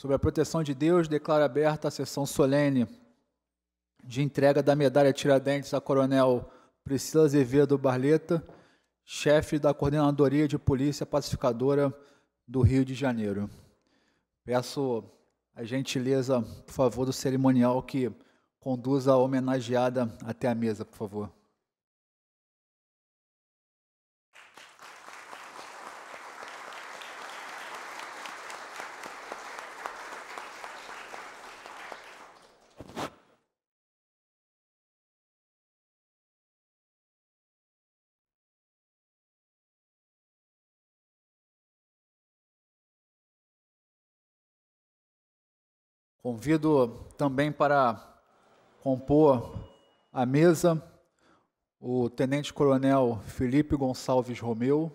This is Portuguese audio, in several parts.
Sob a proteção de Deus, declaro aberta a sessão solene de entrega da medalha Tiradentes à Coronel Priscila Azevedo Barleta, chefe da Coordenadoria de Polícia Pacificadora do Rio de Janeiro. Peço a gentileza, por favor, do cerimonial que conduza a homenageada até a mesa, por favor. Convido também para compor a mesa o Tenente Coronel Felipe Gonçalves Romeu.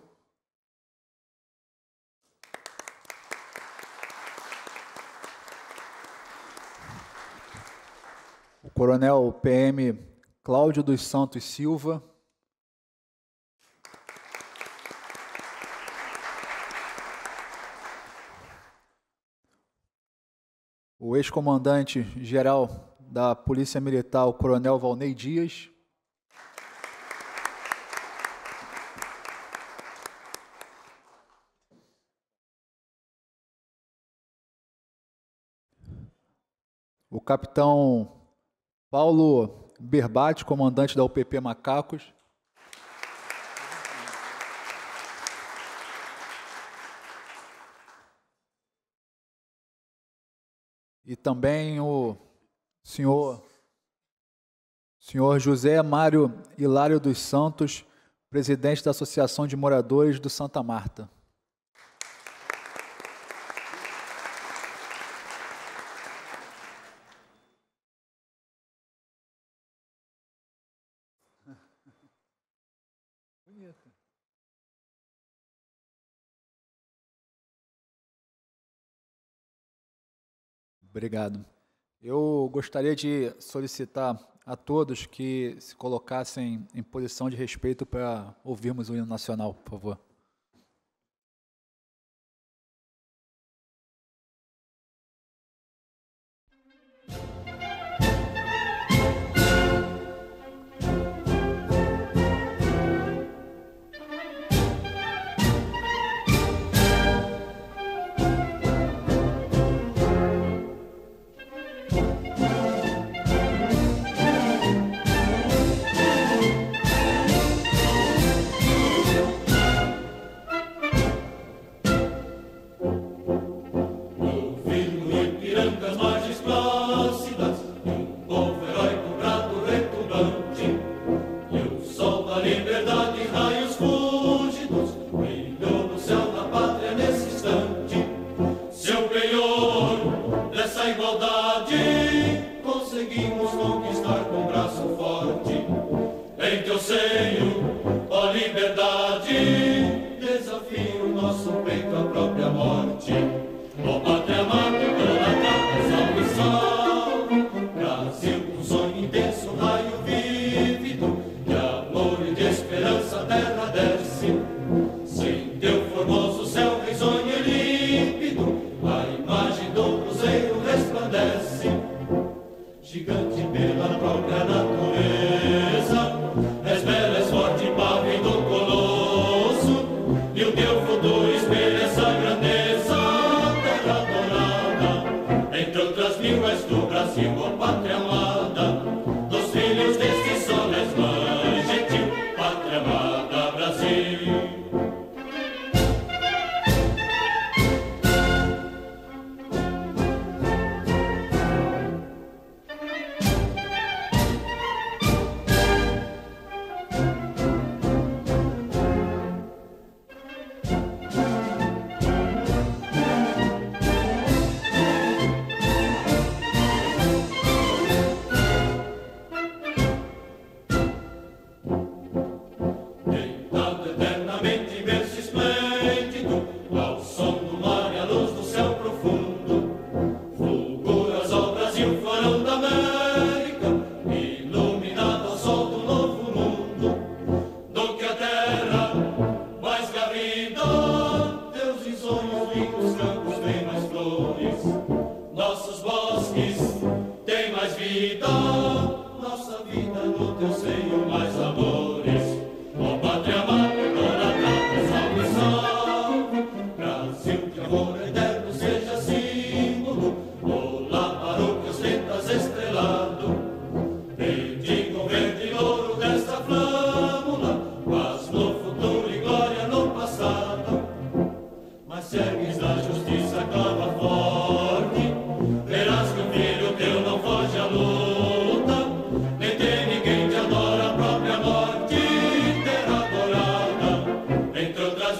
O Coronel PM Cláudio dos Santos Silva. o ex-comandante geral da Polícia Militar, o Coronel Valnei Dias. O capitão Paulo Berbate, comandante da UPP Macacos. e também o senhor, senhor José Mário Hilário dos Santos, presidente da Associação de Moradores do Santa Marta. Obrigado. Eu gostaria de solicitar a todos que se colocassem em posição de respeito para ouvirmos o hino nacional, por favor.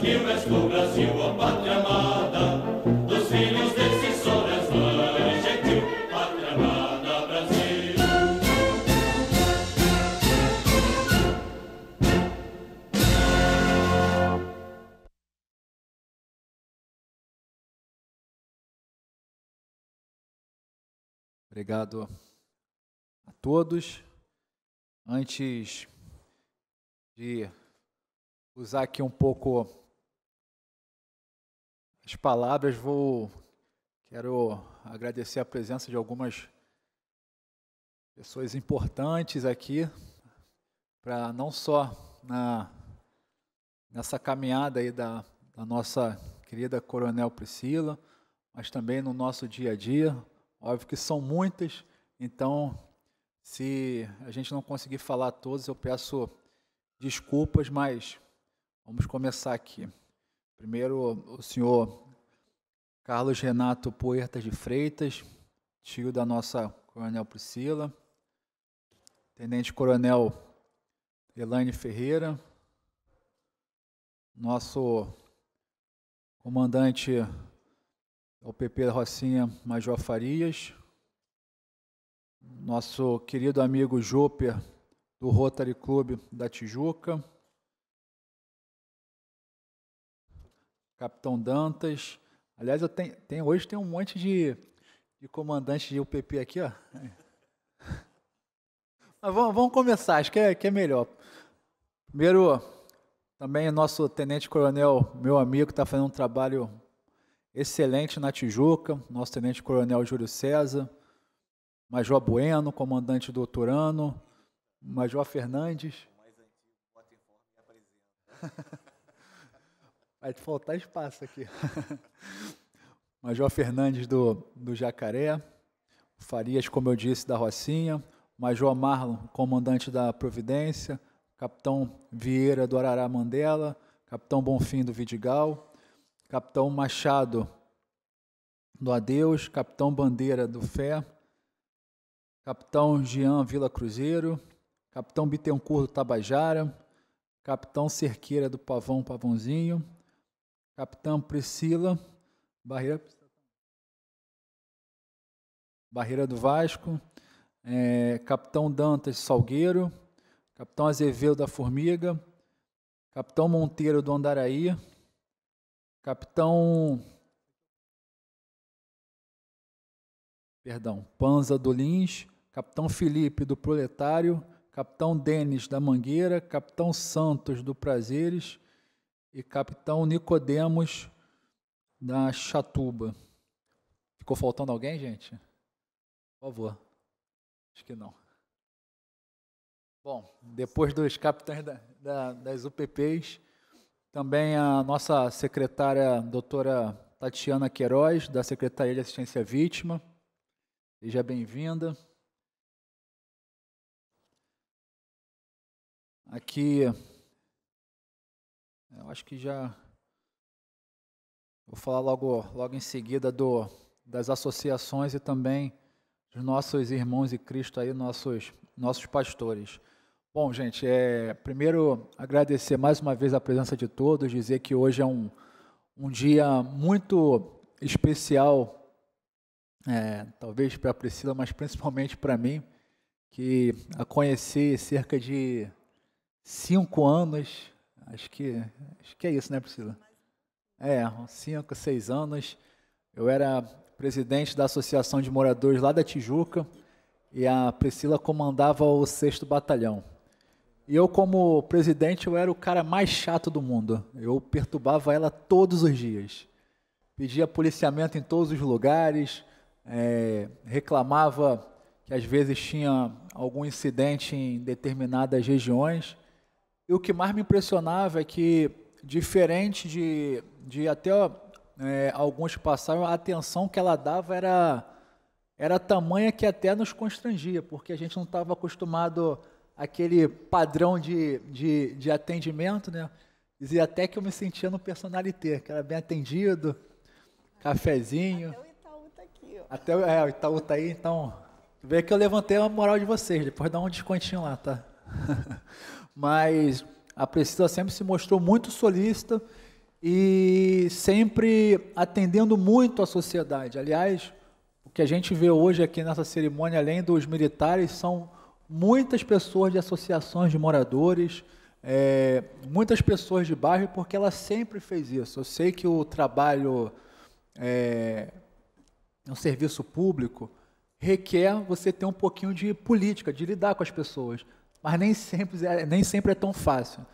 Brasil, és Brasil, a pátria amada, dos filhos desses sol és gentil, pátria amada Brasil. Obrigado a todos. Antes de usar aqui um pouco as palavras, vou quero agradecer a presença de algumas pessoas importantes aqui para não só na nessa caminhada aí da, da nossa querida Coronel Priscila, mas também no nosso dia a dia. Óbvio que são muitas, então se a gente não conseguir falar todos, eu peço desculpas, mas vamos começar aqui. Primeiro, o senhor Carlos Renato Poertas de Freitas, tio da nossa Coronel Priscila. Tenente Coronel Elaine Ferreira. Nosso comandante o PP Rocinha Major Farias, nosso querido amigo Júper do Rotary Clube da Tijuca, Capitão Dantas. Aliás, eu tenho, hoje tem um monte de, de comandante de UPP aqui, ó. Mas vamos, vamos começar, acho que é, que é melhor. Primeiro, também o nosso Tenente Coronel, meu amigo, está fazendo um trabalho excelente na Tijuca, nosso Tenente Coronel Júlio César, Major Bueno, comandante doutorano, Major Fernandes. O mais antigo, Vai te faltar tá espaço aqui. Major Fernandes do, do Jacaré, Farias, como eu disse, da Rocinha, Major Marlon, comandante da Providência, Capitão Vieira do Arará Mandela, Capitão Bonfim do Vidigal, Capitão Machado do Adeus, Capitão Bandeira do Fé, Capitão Jean Vila Cruzeiro, Capitão Bittencourt do Tabajara, Capitão Cerqueira do Pavão Pavãozinho, Capitã Priscila Barreira, Barreira do Vasco, é, Capitão Dantas Salgueiro, Capitão Azevedo da Formiga, Capitão Monteiro do Andaraí, Capitão perdão, Panza do Lins, Capitão Felipe do Proletário, Capitão Denis da Mangueira, Capitão Santos do Prazeres, e capitão Nicodemos da Chatuba. Ficou faltando alguém, gente? Por favor. Acho que não. Bom, depois dos capitães da, da, das UPPs, também a nossa secretária, doutora Tatiana Queiroz, da Secretaria de Assistência à Vítima. Seja bem-vinda. Aqui eu acho que já vou falar logo, logo em seguida do, das associações e também dos nossos irmãos e Cristo aí, nossos, nossos pastores. Bom, gente, é, primeiro agradecer mais uma vez a presença de todos, dizer que hoje é um, um dia muito especial, é, talvez para a Priscila, mas principalmente para mim, que a conheci cerca de cinco anos Acho que, acho que é isso, né, Priscila? É, uns 5, 6 anos. Eu era presidente da Associação de Moradores lá da Tijuca e a Priscila comandava o 6 Batalhão. E eu, como presidente, eu era o cara mais chato do mundo. Eu perturbava ela todos os dias. Pedia policiamento em todos os lugares, é, reclamava que às vezes tinha algum incidente em determinadas regiões e o que mais me impressionava é que, diferente de, de até é, alguns passaram, a atenção que ela dava era, era tamanha que até nos constrangia, porque a gente não estava acostumado àquele padrão de, de, de atendimento, né? Dizia até que eu me sentia no personalité, que era bem atendido, cafezinho. Até o Itaú tá aqui, ó. Até, é, o Itaú tá aí, então. Vê que eu levantei a moral de vocês, depois dá um descontinho lá, tá? mas a Priscila sempre se mostrou muito solícita e sempre atendendo muito à sociedade. Aliás, o que a gente vê hoje aqui nessa cerimônia, além dos militares, são muitas pessoas de associações de moradores, é, muitas pessoas de bairro, porque ela sempre fez isso. Eu sei que o trabalho é, é serviço público requer você ter um pouquinho de política, de lidar com as pessoas mas nem sempre, é, nem sempre é tão fácil.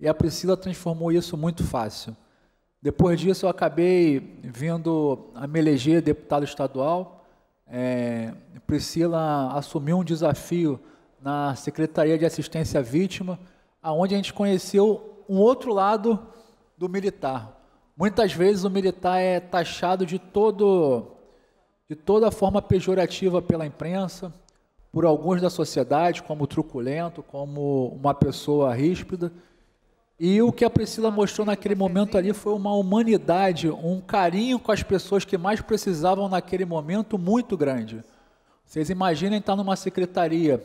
E a Priscila transformou isso muito fácil. Depois disso, eu acabei vindo a me eleger deputado estadual. É, Priscila assumiu um desafio na Secretaria de Assistência à Vítima, aonde a gente conheceu um outro lado do militar. Muitas vezes o militar é taxado de todo de toda forma pejorativa pela imprensa, por alguns da sociedade como truculento, como uma pessoa ríspida. E o que a Priscila mostrou naquele momento ali foi uma humanidade, um carinho com as pessoas que mais precisavam naquele momento muito grande. Vocês imaginem estar numa secretaria,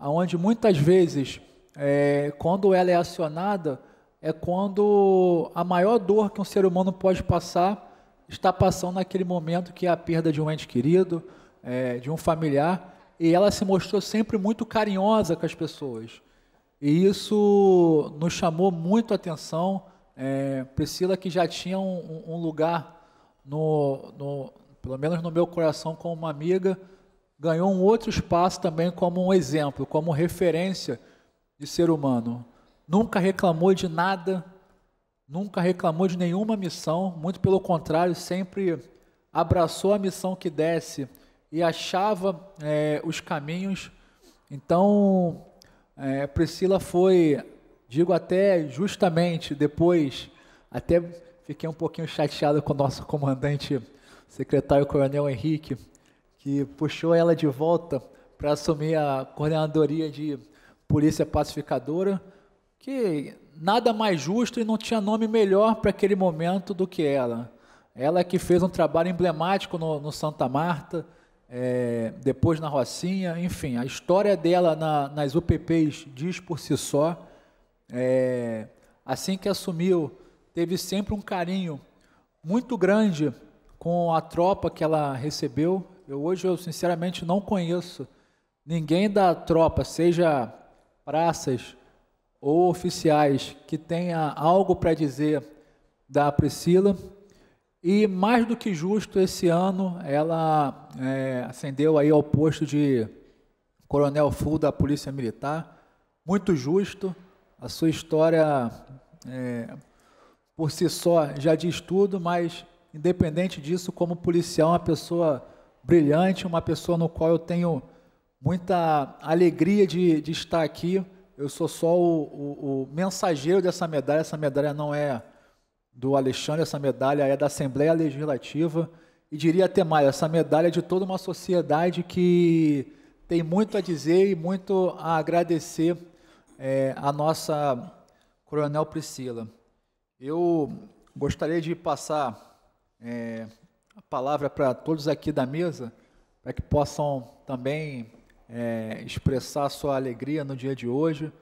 onde muitas vezes, é, quando ela é acionada, é quando a maior dor que um ser humano pode passar está passando naquele momento que é a perda de um ente querido, é, de um familiar e ela se mostrou sempre muito carinhosa com as pessoas. E isso nos chamou muito a atenção. É, Priscila, que já tinha um, um lugar, no, no, pelo menos no meu coração, como uma amiga, ganhou um outro espaço também como um exemplo, como referência de ser humano. Nunca reclamou de nada, nunca reclamou de nenhuma missão, muito pelo contrário, sempre abraçou a missão que desse e achava é, os caminhos. Então, é, Priscila foi, digo até justamente depois, até fiquei um pouquinho chateado com o nosso comandante, secretário Coronel Henrique, que puxou ela de volta para assumir a coordenadoria de Polícia Pacificadora, que nada mais justo e não tinha nome melhor para aquele momento do que ela. Ela que fez um trabalho emblemático no, no Santa Marta, é, depois na Rocinha, enfim, a história dela na, nas UPPs diz por si só. É, assim que assumiu, teve sempre um carinho muito grande com a tropa que ela recebeu. Eu, hoje eu sinceramente não conheço ninguém da tropa, seja praças ou oficiais, que tenha algo para dizer da Priscila. E mais do que justo, esse ano ela é, ascendeu aí ao posto de coronel full da Polícia Militar. Muito justo, a sua história é, por si só já diz tudo, mas independente disso, como policial, uma pessoa brilhante, uma pessoa no qual eu tenho muita alegria de, de estar aqui. Eu sou só o, o, o mensageiro dessa medalha, essa medalha não é do Alexandre, essa medalha é da Assembleia Legislativa e diria até mais, essa medalha é de toda uma sociedade que tem muito a dizer e muito a agradecer é, a nossa Coronel Priscila. Eu gostaria de passar é, a palavra para todos aqui da mesa, para que possam também é, expressar sua alegria no dia de hoje.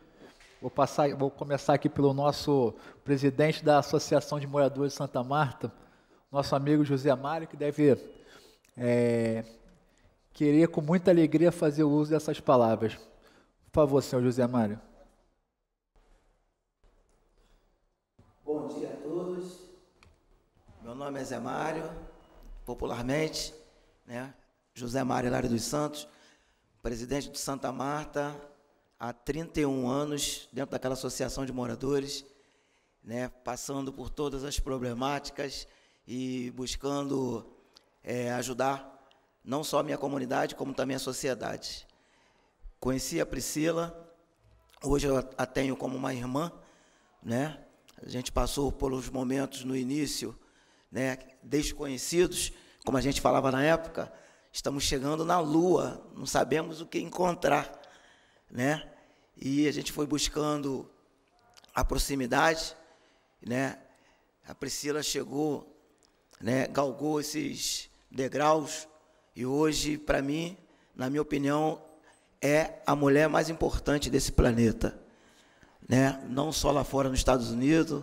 Vou, passar, vou começar aqui pelo nosso presidente da Associação de Moradores de Santa Marta, nosso amigo José Mário, que deve é, querer com muita alegria fazer o uso dessas palavras. Por favor, senhor José Mário. Bom dia a todos. Meu nome é Zé Mário, popularmente, né? José Mário Lário dos Santos, presidente de Santa Marta, há 31 anos dentro daquela associação de moradores, né, passando por todas as problemáticas e buscando é, ajudar não só a minha comunidade, como também a sociedade. Conheci a Priscila, hoje eu a tenho como uma irmã, né? A gente passou pelos momentos no início, né, desconhecidos, como a gente falava na época, estamos chegando na lua, não sabemos o que encontrar né? E a gente foi buscando a proximidade, né? A Priscila chegou, né? Galgou esses degraus e hoje, para mim, na minha opinião, é a mulher mais importante desse planeta, né? Não só lá fora nos Estados Unidos,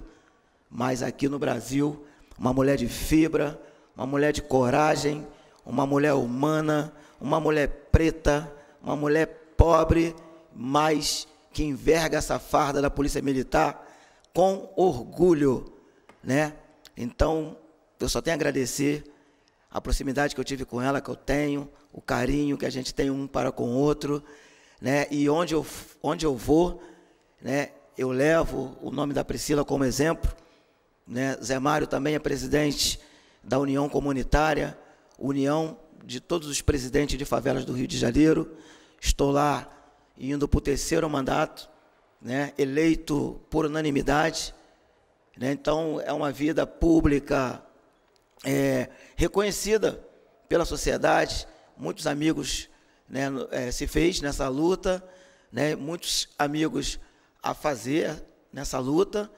mas aqui no Brasil, uma mulher de fibra, uma mulher de coragem, uma mulher humana, uma mulher preta, uma mulher pobre mas que enverga essa farda da Polícia Militar com orgulho, né? Então, eu só tenho a agradecer a proximidade que eu tive com ela, que eu tenho, o carinho que a gente tem um para com o outro, né? E onde eu, onde eu vou, né? Eu levo o nome da Priscila como exemplo, né? Zé Mário também é presidente da União Comunitária, União de todos os presidentes de favelas do Rio de Janeiro. Estou lá indo para o terceiro mandato, né, eleito por unanimidade. Né, então, é uma vida pública é, reconhecida pela sociedade. Muitos amigos né, é, se fez nessa luta, né, muitos amigos a fazer nessa luta,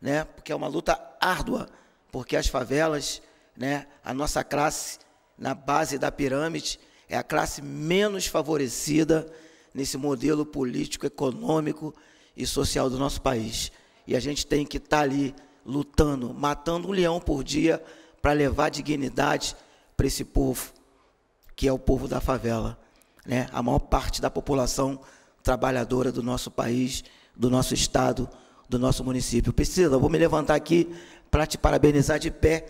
né, porque é uma luta árdua, porque as favelas, né, a nossa classe na base da pirâmide é a classe menos favorecida nesse modelo político, econômico e social do nosso país. E a gente tem que estar tá ali lutando, matando um leão por dia para levar dignidade para esse povo, que é o povo da favela. Né? A maior parte da população trabalhadora do nosso país, do nosso estado, do nosso município. Priscila, vou me levantar aqui para te parabenizar de pé,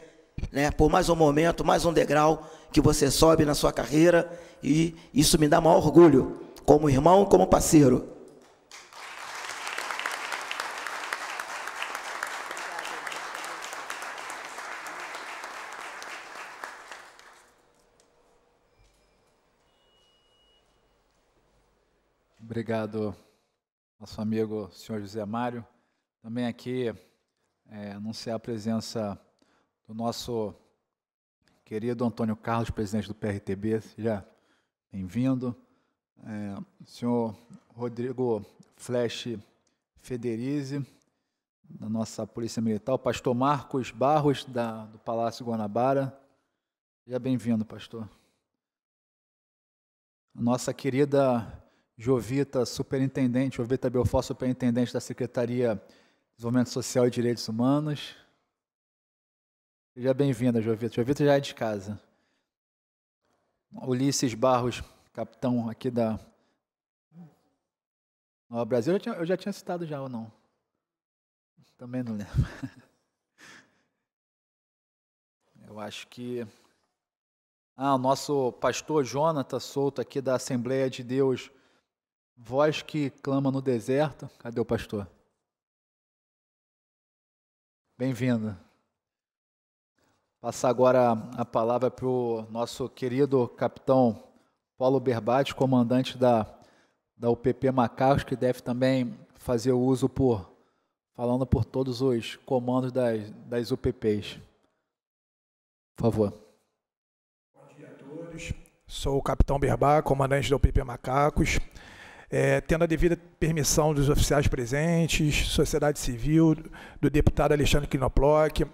né, por mais um momento, mais um degrau que você sobe na sua carreira e isso me dá maior orgulho como irmão, como parceiro. Obrigado, nosso amigo senhor José Mário. Também aqui é, anunciar a presença do nosso querido Antônio Carlos, presidente do PRTB. Seja bem-vindo é, senhor Rodrigo Flash Federize, da nossa Polícia Militar, o pastor Marcos Barros, da, do Palácio Guanabara. Seja bem-vindo, pastor. A nossa querida Jovita, superintendente, Jovita Belfort, superintendente da Secretaria de Desenvolvimento Social e Direitos Humanos. Seja bem-vinda, Jovita. Jovita já é de casa. Ulisses Barros, capitão aqui da Brasil, eu já, tinha, eu já tinha citado já ou não? Também não lembro. Eu acho que. Ah, o nosso pastor Jonathan Souto, aqui da Assembleia de Deus, voz que clama no deserto. Cadê o pastor? Bem-vindo. Passar agora a palavra para o nosso querido capitão Paulo Berbati, comandante da, da UPP Macaus, que deve também fazer o uso por falando por todos os comandos das, das UPPs. Por favor. Bom dia a todos. Sou o capitão Berbá, comandante da UPP Macacos. É, tendo a devida permissão dos oficiais presentes, sociedade civil, do deputado Alexandre Quinoplock,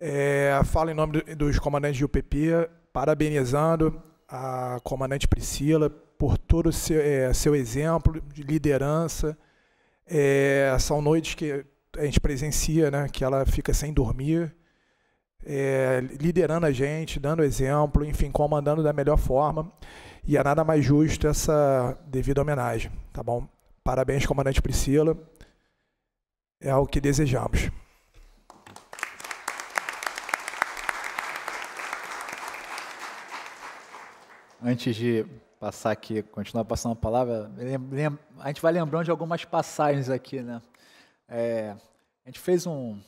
é, falo em nome do, dos comandantes de UPP, parabenizando a comandante Priscila por todo o seu, é, seu exemplo de liderança. É, são noites que a gente presencia, né, que ela fica sem dormir, é, liderando a gente, dando exemplo, enfim, comandando da melhor forma. E é nada mais justo essa devida homenagem, tá bom? Parabéns, comandante Priscila. É o que desejamos. antes de passar aqui, continuar passando a palavra, a gente vai lembrando de algumas passagens aqui, né? É, a gente fez um,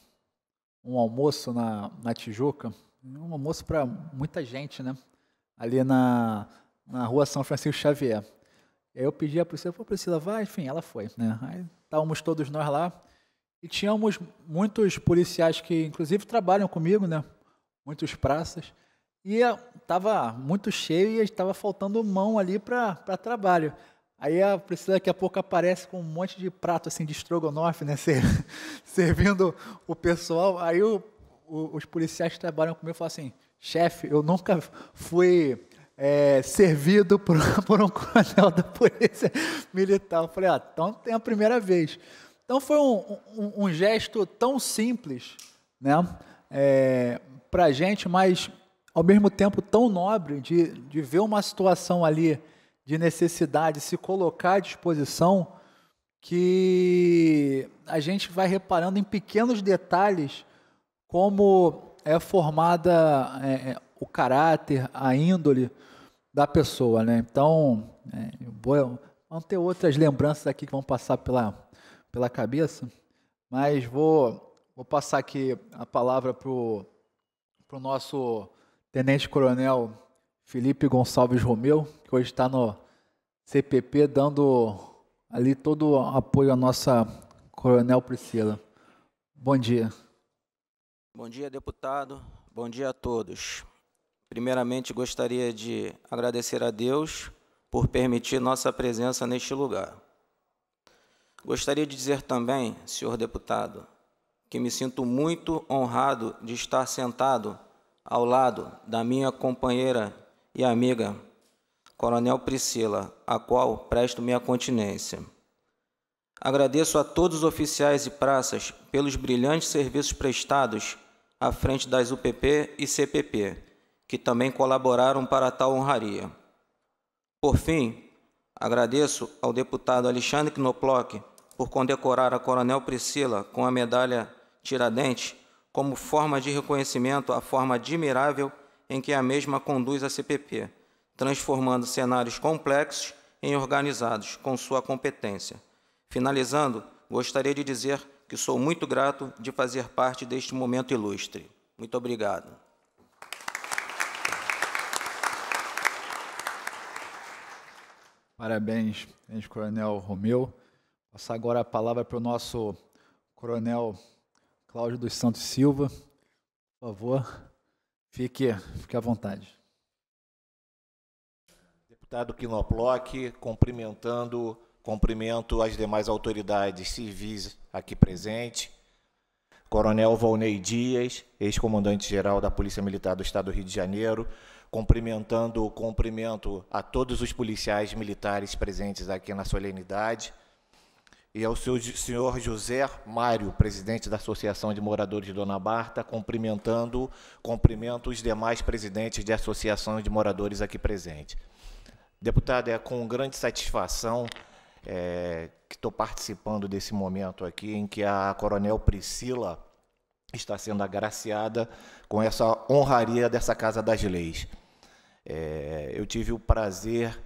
um almoço na, na Tijuca, um almoço para muita gente, né? Ali na, na rua São Francisco Xavier. Aí eu pedi a Priscila, falou, Priscila, vai, enfim, ela foi, né? Aí estávamos todos nós lá e tínhamos muitos policiais que, inclusive, trabalham comigo, né? Muitos praças. E estava ah, muito cheio e estava faltando mão ali para trabalho. Aí a Priscila daqui a pouco aparece com um monte de prato assim de estrogonofe, né? servindo o pessoal. Aí o, o, os policiais que trabalham comigo falam assim, chefe, eu nunca fui é, servido por, por, um coronel da polícia militar. Eu falei, ah, então tem a primeira vez. Então foi um, um, um gesto tão simples, né? É, para gente, mas ao mesmo tempo tão nobre de, de ver uma situação ali de necessidade, se colocar à disposição, que a gente vai reparando em pequenos detalhes como é formada é, é o caráter, a índole da pessoa, né? Então, é, vou, vão ter outras lembranças aqui que vão passar pela, pela cabeça, mas vou, vou passar aqui a palavra para o nosso Tenente Coronel Felipe Gonçalves Romeu, que hoje está no CPP dando ali todo o apoio à nossa Coronel Priscila. Bom dia. Bom dia, deputado. Bom dia a todos. Primeiramente, gostaria de agradecer a Deus por permitir nossa presença neste lugar. Gostaria de dizer também, senhor deputado, que me sinto muito honrado de estar sentado ao lado da minha companheira e amiga, Coronel Priscila, a qual presto minha continência. Agradeço a todos os oficiais e praças pelos brilhantes serviços prestados à frente das UPP e CPP, que também colaboraram para tal honraria. Por fim, agradeço ao deputado Alexandre Knoploch por condecorar a Coronel Priscila com a medalha Tiradentes como forma de reconhecimento à forma admirável em que a mesma conduz a CPP, transformando cenários complexos em organizados, com sua competência. Finalizando, gostaria de dizer que sou muito grato de fazer parte deste momento ilustre. Muito obrigado. Parabéns, Coronel Romeu. Passar agora a palavra para o nosso Coronel Cláudio dos Santos Silva, por favor, fique, fique à vontade. Deputado Quinoploc, cumprimentando, cumprimento as demais autoridades civis aqui presentes, Coronel Volney Dias, ex-comandante-geral da Polícia Militar do Estado do Rio de Janeiro, cumprimentando, cumprimento a todos os policiais militares presentes aqui na solenidade, e ao é seu senhor José Mário, presidente da Associação de Moradores de Dona Barta, cumprimentando, cumprimento os demais presidentes de associações de moradores aqui presentes. Deputado, é com grande satisfação é, que estou participando desse momento aqui em que a Coronel Priscila está sendo agraciada com essa honraria dessa Casa das Leis. É, eu tive o prazer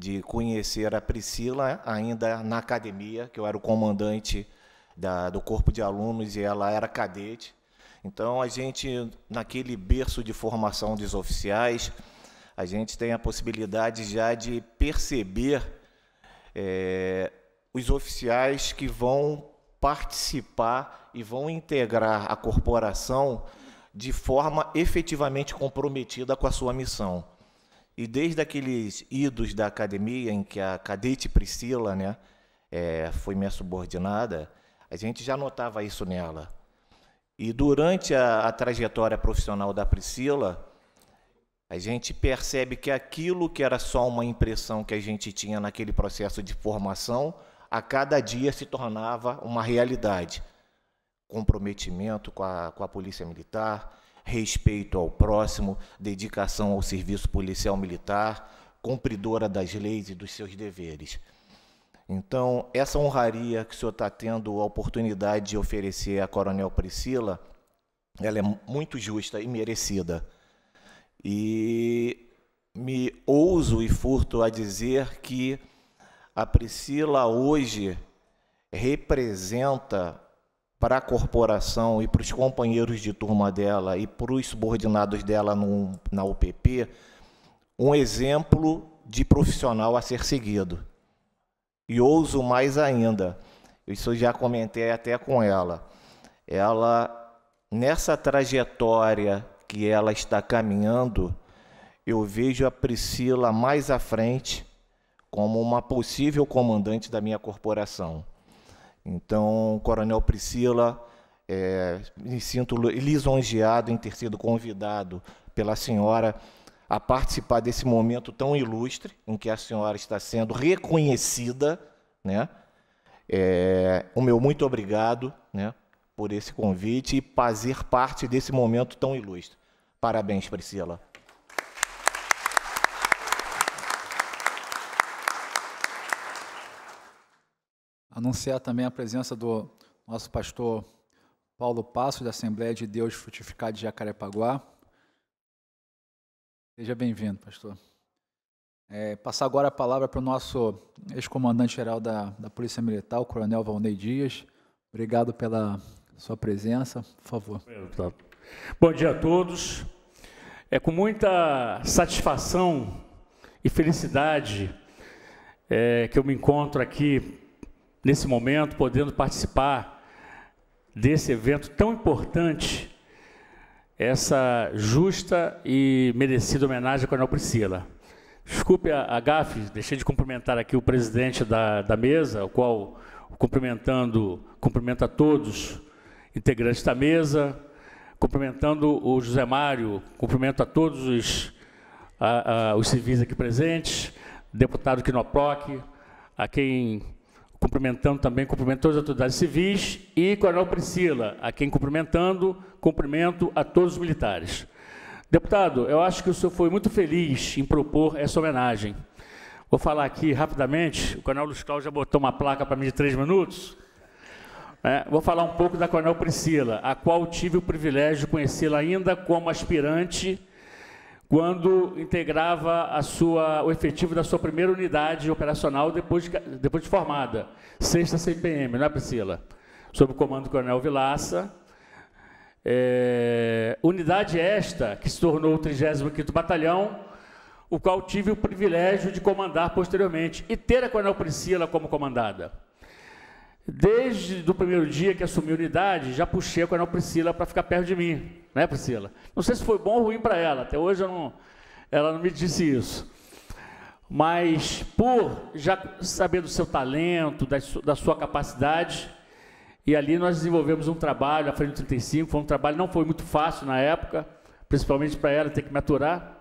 de conhecer a Priscila né, ainda na academia, que eu era o comandante da, do corpo de alunos e ela era cadete. Então, a gente, naquele berço de formação dos oficiais, a gente tem a possibilidade já de perceber é, os oficiais que vão participar e vão integrar a corporação de forma efetivamente comprometida com a sua missão. E desde aqueles idos da academia, em que a cadete Priscila né, é, foi minha subordinada, a gente já notava isso nela. E durante a, a trajetória profissional da Priscila, a gente percebe que aquilo que era só uma impressão que a gente tinha naquele processo de formação, a cada dia se tornava uma realidade. Comprometimento com a, com a Polícia Militar, respeito ao próximo, dedicação ao serviço policial militar, cumpridora das leis e dos seus deveres. Então, essa honraria que o senhor está tendo a oportunidade de oferecer à Coronel Priscila, ela é muito justa e merecida. E me ouso e furto a dizer que a Priscila hoje representa para a corporação e para os companheiros de turma dela e para os subordinados dela no, na UPP um exemplo de profissional a ser seguido. E ouso mais ainda, isso eu já comentei até com ela. Ela, nessa trajetória que ela está caminhando, eu vejo a Priscila mais à frente como uma possível comandante da minha corporação. Então, Coronel Priscila, é, me sinto lisonjeado em ter sido convidado pela senhora a participar desse momento tão ilustre em que a senhora está sendo reconhecida, né? É, o meu muito obrigado, né, por esse convite e fazer parte desse momento tão ilustre. Parabéns, Priscila. anunciar também a presença do nosso pastor Paulo Passo, da Assembleia de Deus Frutificado de Jacarepaguá. Seja bem-vindo, pastor. É, passar agora a palavra para o nosso ex-comandante-geral da, da Polícia Militar, o Coronel Valnei Dias. Obrigado pela sua presença, por favor. Bom dia a todos. É com muita satisfação e felicidade é, que eu me encontro aqui nesse momento, podendo participar desse evento tão importante, essa justa e merecida homenagem à Coronel Priscila. Desculpe a, a GAF, deixei de cumprimentar aqui o presidente da, da mesa, o qual, cumprimentando, cumprimenta todos, integrantes da mesa, cumprimentando o José Mário, cumprimento a todos os, a, a, os civis aqui presentes, deputado Quinoproc, a quem cumprimentando também, cumprimento todas as autoridades civis e Coronel Priscila, a quem cumprimentando, cumprimento a todos os militares. Deputado, eu acho que o senhor foi muito feliz em propor essa homenagem. Vou falar aqui rapidamente, o Coronel Luiz Cláudio já botou uma placa para mim de três minutos. É, vou falar um pouco da Coronel Priscila, a qual tive o privilégio de conhecê-la ainda como aspirante quando integrava a sua, o efetivo da sua primeira unidade operacional depois de, depois de formada, sexta CPM, não é, Priscila? Sob o comando do Coronel Vilaça. É, unidade esta, que se tornou o 35º Batalhão, o qual tive o privilégio de comandar posteriormente, e ter a Coronel Priscila como comandada. Desde o primeiro dia que assumi a unidade, já puxei a Coronel Priscila para ficar perto de mim, né, Priscila? Não sei se foi bom ou ruim para ela, até hoje não, ela não me disse isso. Mas por já saber do seu talento, da, da sua capacidade, e ali nós desenvolvemos um trabalho, a Frente 35, foi um trabalho, não foi muito fácil na época, principalmente para ela ter que maturar.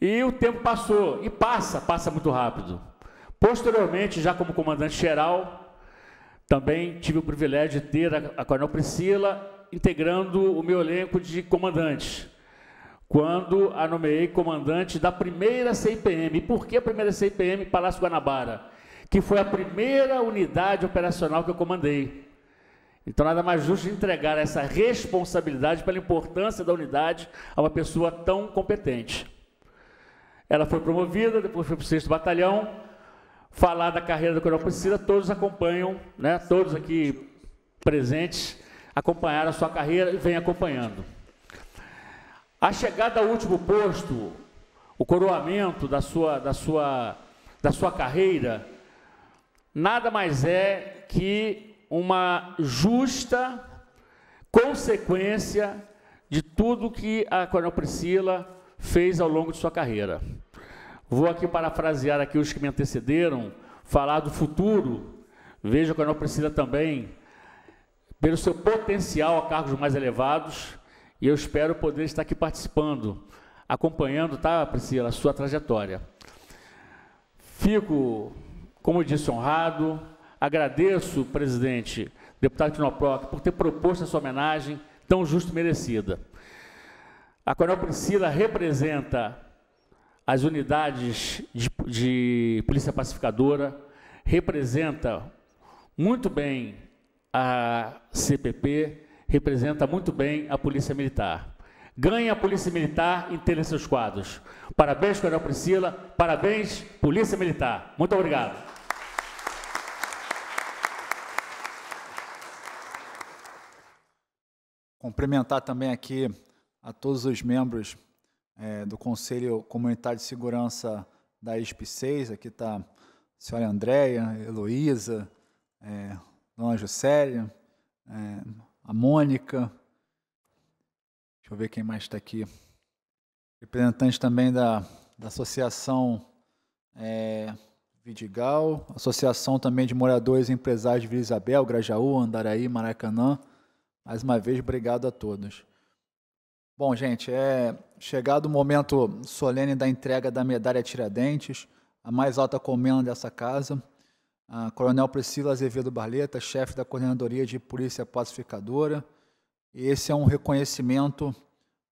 E o tempo passou, e passa, passa muito rápido. Posteriormente, já como comandante geral, também tive o privilégio de ter a, a Coronel Priscila integrando o meu elenco de comandantes, quando a nomeei comandante da primeira CIPM. E por que a primeira CIPM Palácio Guanabara? Que foi a primeira unidade operacional que eu comandei. Então, nada mais justo de entregar essa responsabilidade pela importância da unidade a uma pessoa tão competente. Ela foi promovida, depois foi para o 6 Batalhão, falar da carreira do Coronel Priscila, todos acompanham, né? todos aqui presentes acompanharam a sua carreira e vêm acompanhando. A chegada ao último posto, o coroamento da sua, da sua, da sua carreira, nada mais é que uma justa consequência de tudo que a Coronel Priscila fez ao longo de sua carreira. Vou aqui parafrasear aqui os que me antecederam, falar do futuro. Veja que a União precisa também, pelo seu potencial a cargos mais elevados, e eu espero poder estar aqui participando, acompanhando, tá, Priscila, a sua trajetória. Fico, como disse, honrado. Agradeço, presidente, deputado Tinoproc, por ter proposto essa homenagem tão justo e merecida. A Coronel Priscila representa as unidades de, de polícia pacificadora, representa muito bem a CPP, representa muito bem a Polícia Militar. Ganha a Polícia Militar ter seus quadros. Parabéns, Coronel Priscila. Parabéns, Polícia Militar. Muito obrigado. Cumprimentar também aqui a todos os membros é, do Conselho Comunitário de Segurança da ISP6, aqui está a senhora Andréia, Heloísa, é, Dona Juscelia, é, a Mônica, deixa eu ver quem mais está aqui, representante também da, da Associação é, Vidigal, Associação também de Moradores e Empresários de Vila Isabel, Grajaú, Andaraí, Maracanã. Mais uma vez, obrigado a todos. Bom, gente, é chegado o momento solene da entrega da medalha Tiradentes, a mais alta comenda dessa casa. A Coronel Priscila Azevedo Barleta, chefe da Coordenadoria de Polícia Pacificadora. E esse é um reconhecimento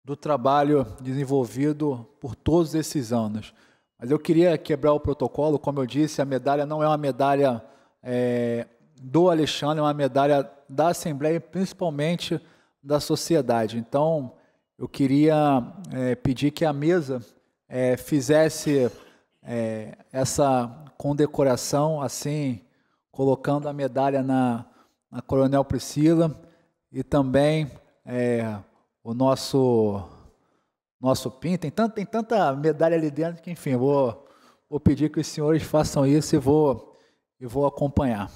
do trabalho desenvolvido por todos esses anos. Mas eu queria quebrar o protocolo, como eu disse, a medalha não é uma medalha é, do Alexandre, é uma medalha da Assembleia, principalmente da sociedade. Então, eu queria é, pedir que a mesa é, fizesse é, essa condecoração, assim, colocando a medalha na, na Coronel Priscila e também é, o nosso nosso PIN. Tem, tanto, tem tanta medalha ali dentro que, enfim, vou, vou pedir que os senhores façam isso e vou, e vou acompanhar.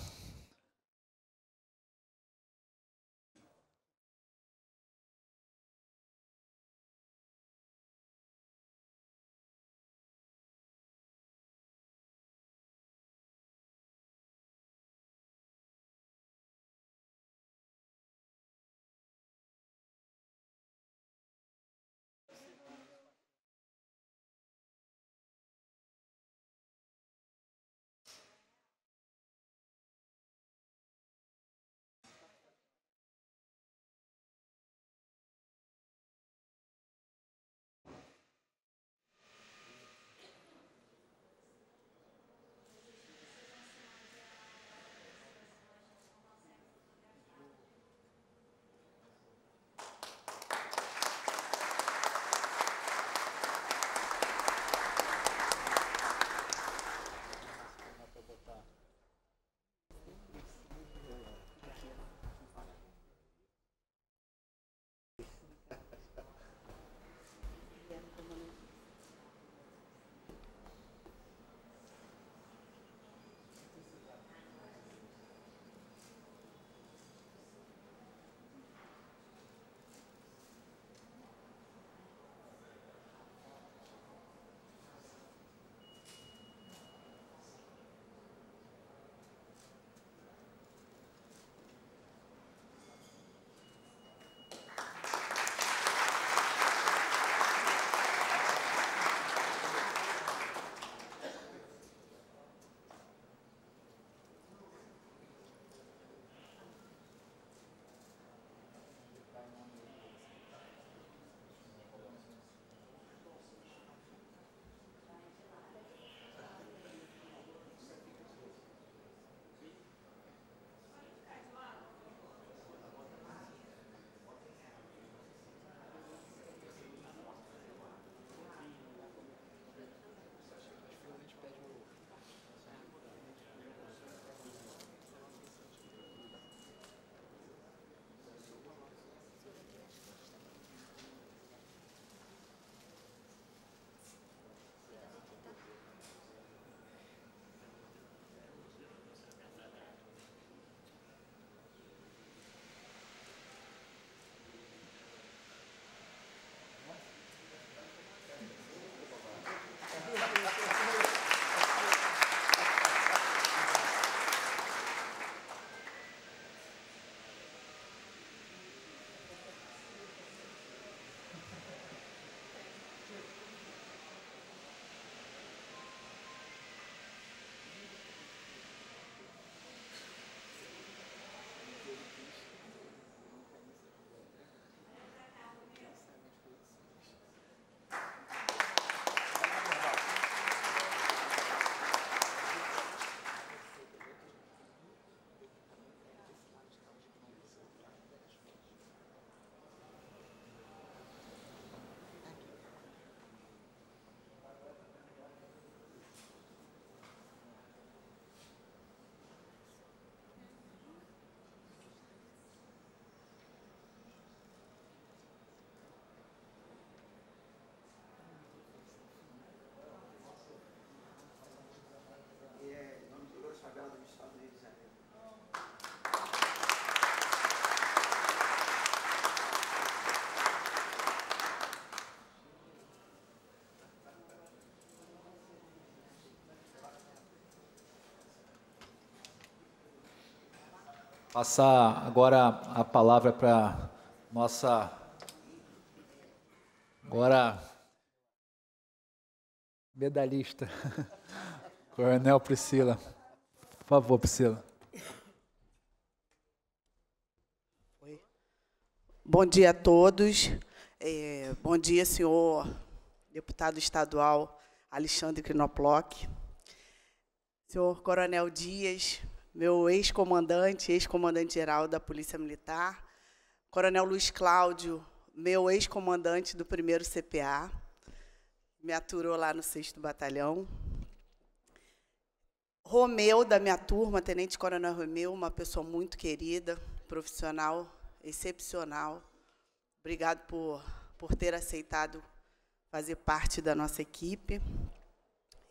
Passar agora a palavra para nossa. Agora. Medalhista. Coronel Priscila. Por favor, Priscila. Oi. Bom dia a todos. É, bom dia, senhor deputado estadual Alexandre Crinoploc. Senhor Coronel Dias, meu ex-comandante, ex-comandante geral da Polícia Militar, Coronel Luiz Cláudio, meu ex-comandante do primeiro CPA, me aturou lá no 6 Batalhão. Romeu, da minha turma, Tenente Coronel Romeu, uma pessoa muito querida, profissional excepcional. Obrigado por, por ter aceitado fazer parte da nossa equipe.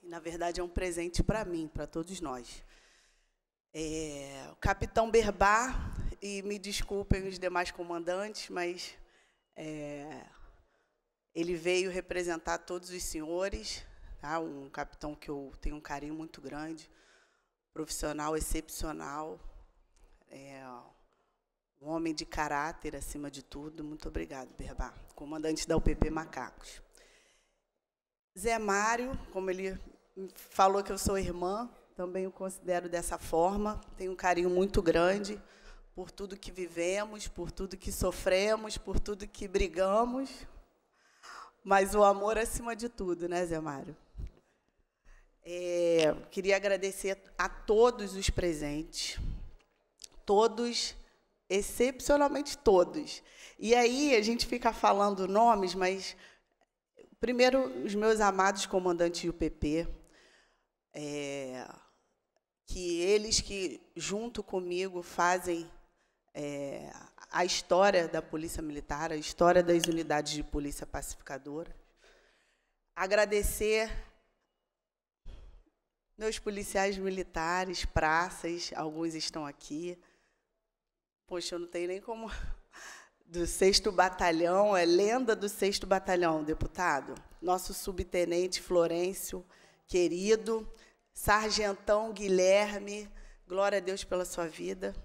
E, na verdade, é um presente para mim, para todos nós. É, o capitão Berbá, e me desculpem os demais comandantes, mas é, ele veio representar todos os senhores, tá? um capitão que eu tenho um carinho muito grande, profissional excepcional, é, um homem de caráter acima de tudo. Muito obrigado, Berbá, comandante da UPP Macacos. Zé Mário, como ele falou que eu sou irmã, também o considero dessa forma. Tenho um carinho muito grande por tudo que vivemos, por tudo que sofremos, por tudo que brigamos. Mas o amor acima de tudo, né, Zé Mário? É, queria agradecer a todos os presentes, todos, excepcionalmente todos. E aí a gente fica falando nomes, mas primeiro os meus amados comandantes do PP, é, que eles que, junto comigo, fazem é, a história da Polícia Militar, a história das unidades de polícia pacificadora. Agradecer meus policiais militares, praças, alguns estão aqui. Poxa, eu não tenho nem como. Do sexto batalhão, é lenda do sexto batalhão, deputado. Nosso subtenente Florencio, querido, Sargentão Guilherme, glória a Deus pela sua vida.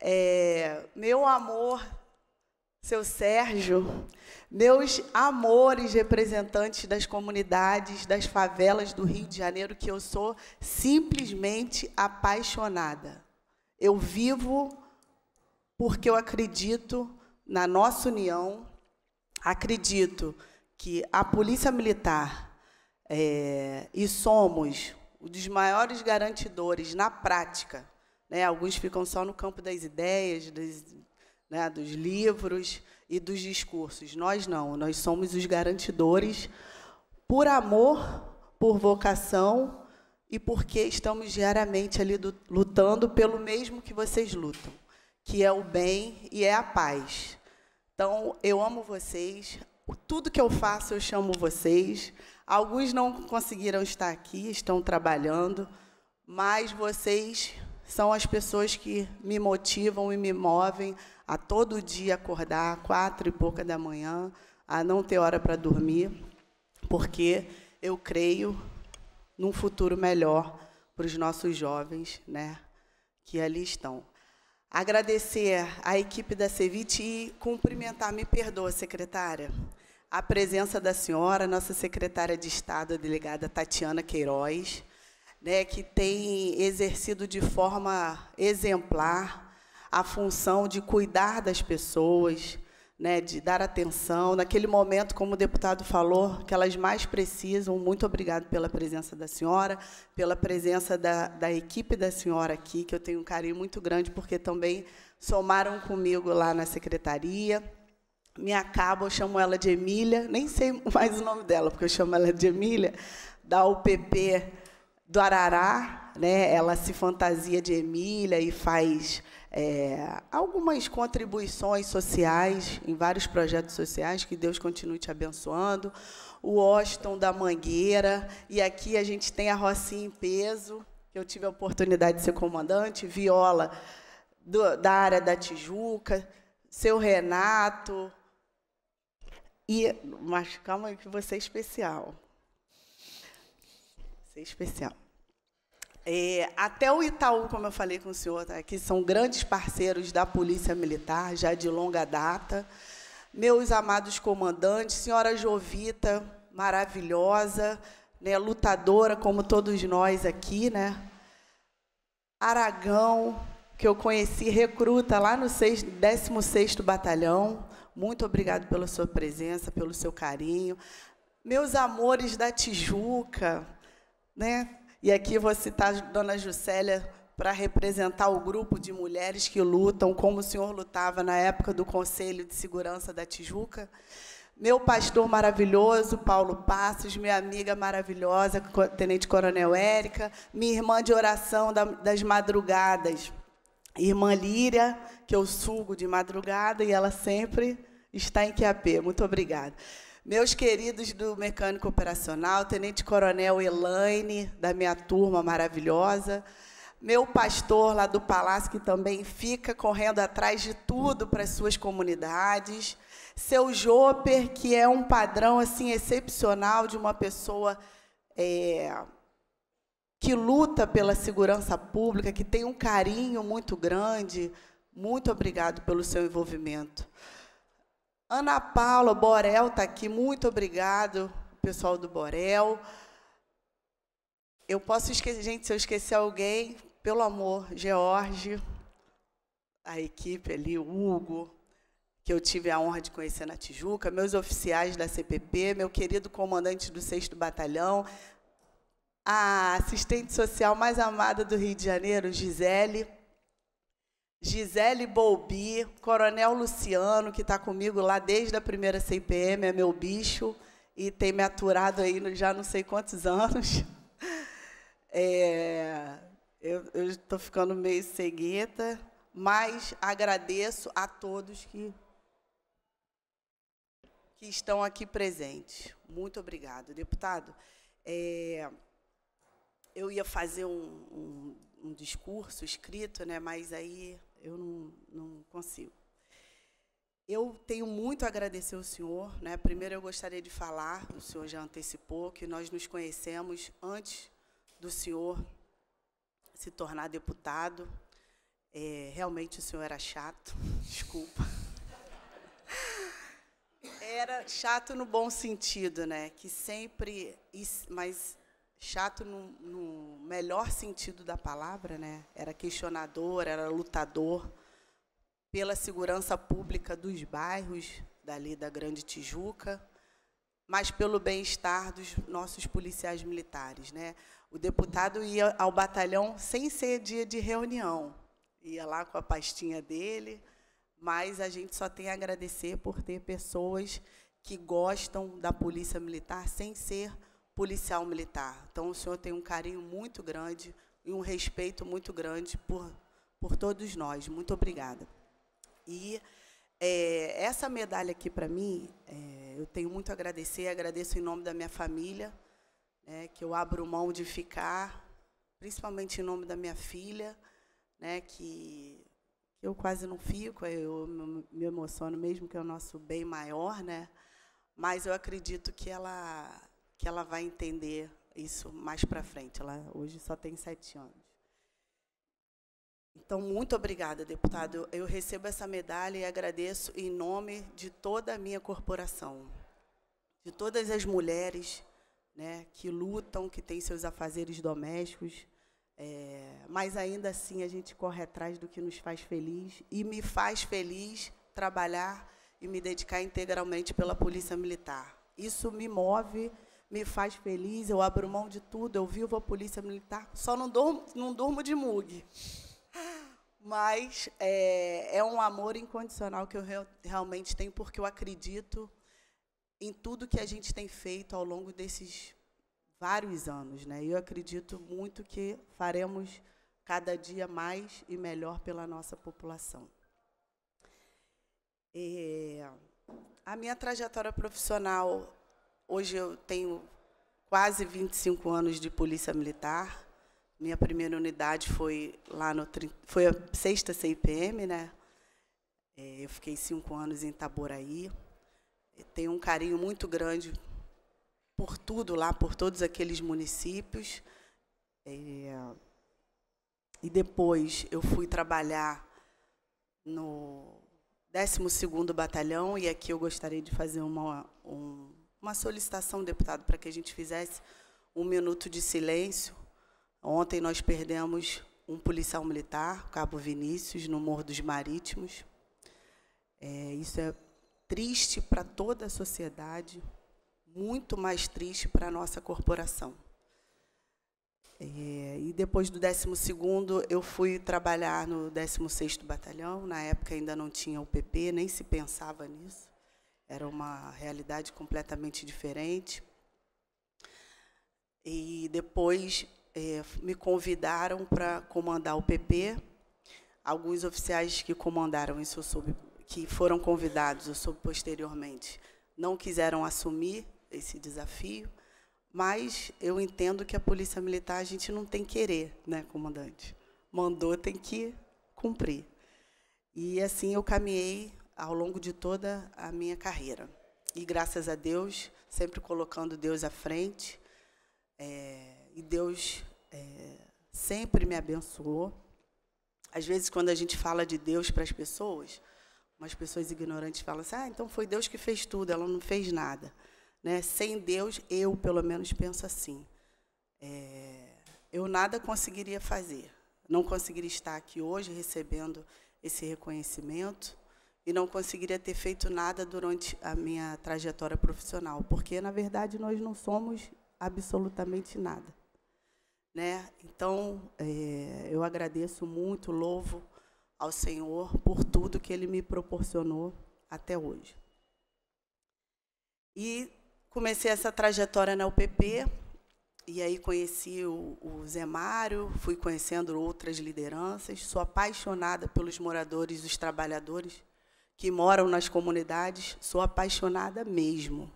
É, meu amor, seu Sérgio, meus amores representantes das comunidades, das favelas do Rio de Janeiro, que eu sou simplesmente apaixonada. Eu vivo porque eu acredito na nossa união, acredito que a Polícia Militar é, e somos um dos maiores garantidores na prática. Né? Alguns ficam só no campo das ideias, dos, né, dos livros e dos discursos. Nós não, nós somos os garantidores por amor, por vocação e porque estamos diariamente ali do, lutando pelo mesmo que vocês lutam, que é o bem e é a paz. Então, eu amo vocês, tudo que eu faço eu chamo vocês. Alguns não conseguiram estar aqui, estão trabalhando, mas vocês são as pessoas que me motivam e me movem a todo dia acordar quatro e pouca da manhã, a não ter hora para dormir, porque eu creio num futuro melhor para os nossos jovens, né, que ali estão. Agradecer à equipe da Cevite e cumprimentar, me perdoa, secretária, a presença da senhora, nossa secretária de Estado, a delegada Tatiana Queiroz, né, que tem exercido de forma exemplar a função de cuidar das pessoas, né, de dar atenção. Naquele momento, como o deputado falou, que elas mais precisam. Muito obrigado pela presença da senhora, pela presença da, da equipe da senhora aqui, que eu tenho um carinho muito grande, porque também somaram comigo lá na secretaria. Me acaba, eu chamo ela de Emília, nem sei mais o nome dela, porque eu chamo ela de Emília, da UPP do Arará, né? Ela se fantasia de Emília e faz é, algumas contribuições sociais em vários projetos sociais, que Deus continue te abençoando. O Washington da Mangueira, e aqui a gente tem a Rocinha em peso, que eu tive a oportunidade de ser comandante, Viola do, da área da Tijuca, seu Renato, e, mas calma aí que você é especial. Você é especial. É, até o Itaú, como eu falei com o senhor, tá, que são grandes parceiros da Polícia Militar, já de longa data. Meus amados comandantes, senhora Jovita, maravilhosa, né, lutadora como todos nós aqui, né? Aragão, que eu conheci recruta lá no 16º Batalhão, muito obrigado pela sua presença, pelo seu carinho. Meus amores da Tijuca, né? E aqui vou citar a dona Juscelia para representar o grupo de mulheres que lutam, como o senhor lutava na época do Conselho de Segurança da Tijuca. Meu pastor maravilhoso, Paulo Passos, minha amiga maravilhosa, Tenente Coronel Érica, minha irmã de oração das madrugadas, irmã Líria, que eu sugo de madrugada e ela sempre está em QAP. Muito obrigada. Meus queridos do Mecânico Operacional, Tenente Coronel Elaine, da minha turma maravilhosa, meu pastor lá do Palácio, que também fica correndo atrás de tudo para as suas comunidades, seu Joper, que é um padrão assim excepcional de uma pessoa é, que luta pela segurança pública, que tem um carinho muito grande. Muito obrigado pelo seu envolvimento. Ana Paula Borel está aqui, muito obrigado, pessoal do Borel. Eu posso esquecer, gente, se eu esquecer alguém, pelo amor, George, a equipe ali, o Hugo, que eu tive a honra de conhecer na Tijuca, meus oficiais da CPP, meu querido comandante do 6 Batalhão, a assistente social mais amada do Rio de Janeiro, Gisele. Gisele Bolbi, Coronel Luciano, que está comigo lá desde a primeira CPM, é meu bicho e tem me aturado aí já não sei quantos anos. É, eu estou ficando meio cegueta, mas agradeço a todos que, que estão aqui presentes. Muito obrigado, deputado. É, eu ia fazer um, um, um discurso escrito, né, mas aí eu não, não consigo. Eu tenho muito a agradecer ao senhor. Né? Primeiro, eu gostaria de falar, o senhor já antecipou, que nós nos conhecemos antes do senhor se tornar deputado. É, realmente, o senhor era chato, desculpa. Era chato no bom sentido, né? que sempre. Mas chato no, no, melhor sentido da palavra, né? Era questionador, era lutador pela segurança pública dos bairros dali da Grande Tijuca, mas pelo bem-estar dos nossos policiais militares, né? O deputado ia ao batalhão sem ser dia de reunião, ia lá com a pastinha dele, mas a gente só tem a agradecer por ter pessoas que gostam da polícia militar sem ser policial militar. Então, o senhor tem um carinho muito grande e um respeito muito grande por, por todos nós. Muito obrigada. E é, essa medalha aqui, para mim, é, eu tenho muito a agradecer, agradeço em nome da minha família, né, que eu abro mão de ficar, principalmente em nome da minha filha, né, que eu quase não fico, eu me emociono mesmo, que é o nosso bem maior, né? Mas eu acredito que ela que ela vai entender isso mais para frente. Ela hoje só tem sete anos. Então, muito obrigada, deputado. Eu recebo essa medalha e agradeço em nome de toda a minha corporação, de todas as mulheres né, que lutam, que têm seus afazeres domésticos, é, mas ainda assim a gente corre atrás do que nos faz feliz e me faz feliz trabalhar e me dedicar integralmente pela Polícia Militar. Isso me move me faz feliz, eu abro mão de tudo, eu vivo a polícia militar, só não durmo, não durmo de mug. Mas é, é um amor incondicional que eu re, realmente tenho, porque eu acredito em tudo que a gente tem feito ao longo desses vários anos. Né? E eu acredito muito que faremos cada dia mais e melhor pela nossa população. É, a minha trajetória profissional Hoje eu tenho quase 25 anos de polícia militar. Minha primeira unidade foi lá no foi a sexta CIPM, né? É, eu fiquei cinco anos em Itaboraí. Tenho um carinho muito grande por tudo lá, por todos aqueles municípios. É, e depois eu fui trabalhar no 12º Batalhão, e aqui eu gostaria de fazer uma, um uma solicitação, deputado, para que a gente fizesse um minuto de silêncio. Ontem nós perdemos um policial militar, Cabo Vinícius, no Morro dos Marítimos. É, isso é triste para toda a sociedade, muito mais triste para a nossa corporação. É, e depois do 12 eu fui trabalhar no 16º Batalhão, na época ainda não tinha o PP, nem se pensava nisso era uma realidade completamente diferente. E depois é, me convidaram para comandar o PP. Alguns oficiais que comandaram isso, soube, que foram convidados, eu soube posteriormente, não quiseram assumir esse desafio, mas eu entendo que a Polícia Militar a gente não tem querer, né, comandante? Mandou, tem que cumprir. E assim eu caminhei ao longo de toda a minha carreira. E graças a Deus, sempre colocando Deus à frente, é, e Deus é, sempre me abençoou. Às vezes, quando a gente fala de Deus para as pessoas, umas pessoas ignorantes falam assim: ah, então foi Deus que fez tudo, ela não fez nada. Né? Sem Deus, eu pelo menos penso assim. É, eu nada conseguiria fazer, não conseguiria estar aqui hoje recebendo esse reconhecimento e não conseguiria ter feito nada durante a minha trajetória profissional, porque na verdade nós não somos absolutamente nada, né? Então é, eu agradeço muito, louvo ao Senhor por tudo que Ele me proporcionou até hoje. E comecei essa trajetória na UPP, e aí conheci o, o Zé Mário, fui conhecendo outras lideranças, sou apaixonada pelos moradores, os trabalhadores que moram nas comunidades, sou apaixonada mesmo.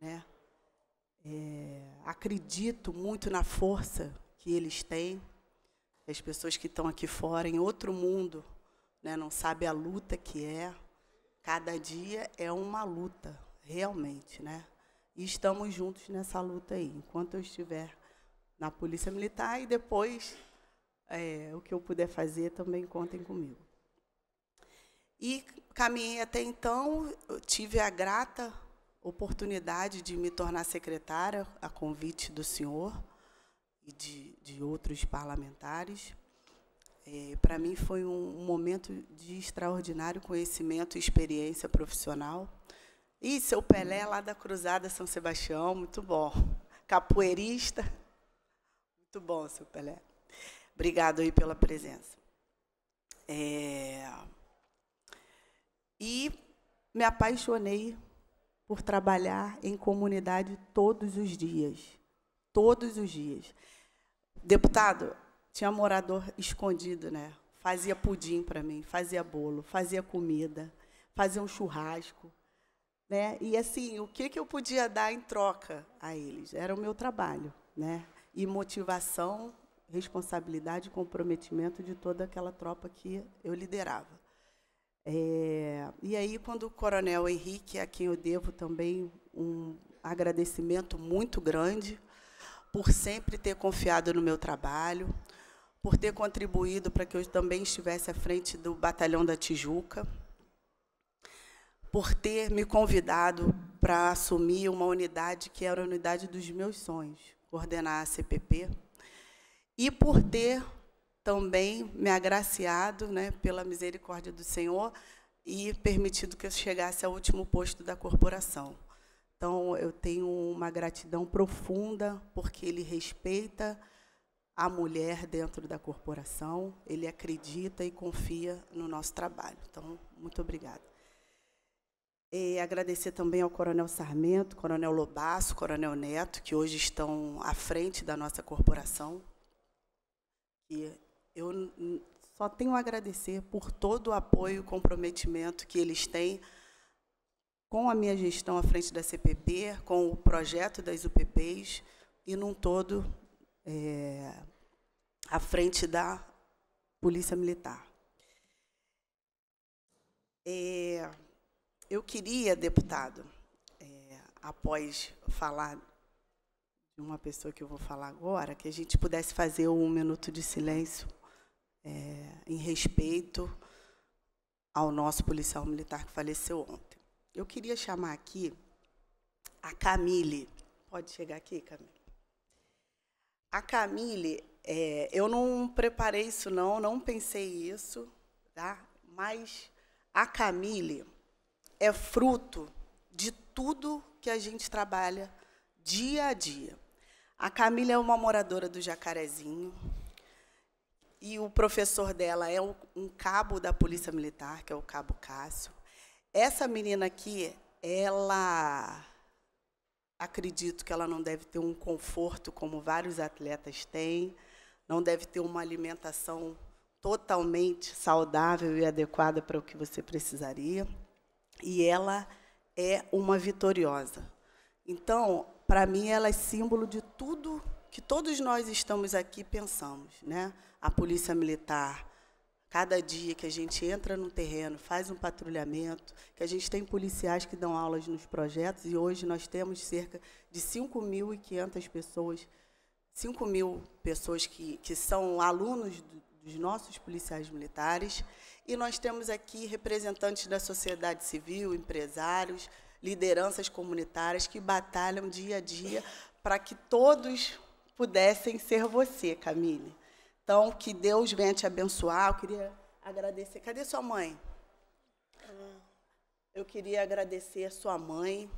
Né? É, acredito muito na força que eles têm, as pessoas que estão aqui fora, em outro mundo, né, não sabe a luta que é. Cada dia é uma luta, realmente. Né? E estamos juntos nessa luta aí, enquanto eu estiver na Polícia Militar e depois é, o que eu puder fazer, também contem comigo. E caminhei até então, tive a grata oportunidade de me tornar secretária, a convite do senhor e de, de outros parlamentares. É, Para mim foi um momento de extraordinário conhecimento e experiência profissional. E seu Pelé, lá da Cruzada São Sebastião, muito bom. Capoeirista, muito bom, seu Pelé. Obrigado aí pela presença. É, e me apaixonei por trabalhar em comunidade todos os dias. Todos os dias. Deputado, tinha morador escondido, né? Fazia pudim para mim, fazia bolo, fazia comida, fazia um churrasco. Né? E assim, o que, que eu podia dar em troca a eles? Era o meu trabalho, né? E motivação, responsabilidade e comprometimento de toda aquela tropa que eu liderava. É, e aí, quando o coronel Henrique, a quem eu devo também um agradecimento muito grande, por sempre ter confiado no meu trabalho, por ter contribuído para que eu também estivesse à frente do Batalhão da Tijuca, por ter me convidado para assumir uma unidade que era a unidade dos meus sonhos, coordenar a CPP, e por ter também me agraciado né, pela misericórdia do Senhor e permitido que eu chegasse ao último posto da corporação. Então, eu tenho uma gratidão profunda, porque ele respeita a mulher dentro da corporação, ele acredita e confia no nosso trabalho. Então, muito obrigada. E agradecer também ao Coronel Sarmento, Coronel Lobasso, Coronel Neto, que hoje estão à frente da nossa corporação, e eu só tenho a agradecer por todo o apoio e comprometimento que eles têm com a minha gestão à frente da CPP, com o projeto das UPPs e, num todo, é, à frente da Polícia Militar. É, eu queria, deputado, é, após falar de uma pessoa que eu vou falar agora, que a gente pudesse fazer um minuto de silêncio é, em respeito ao nosso policial militar que faleceu ontem. Eu queria chamar aqui a Camille. Pode chegar aqui, Camille. A Camille, é, eu não preparei isso, não, não pensei isso, tá? mas a Camille é fruto de tudo que a gente trabalha dia a dia. A Camille é uma moradora do Jacarezinho, e o professor dela é um cabo da Polícia Militar, que é o cabo Cássio. Essa menina aqui, ela acredito que ela não deve ter um conforto como vários atletas têm, não deve ter uma alimentação totalmente saudável e adequada para o que você precisaria. E ela é uma vitoriosa. Então, para mim, ela é símbolo de tudo que todos nós estamos aqui pensamos, né? A polícia militar, cada dia que a gente entra no terreno, faz um patrulhamento, que a gente tem policiais que dão aulas nos projetos, e hoje nós temos cerca de 5.500 pessoas, 5 mil pessoas que, que são alunos do, dos nossos policiais militares, e nós temos aqui representantes da sociedade civil, empresários, lideranças comunitárias que batalham dia a dia para que todos pudessem ser você, Camille. Então, que Deus venha te abençoar. Eu queria agradecer. Cadê sua mãe? Ah, eu queria agradecer a sua mãe,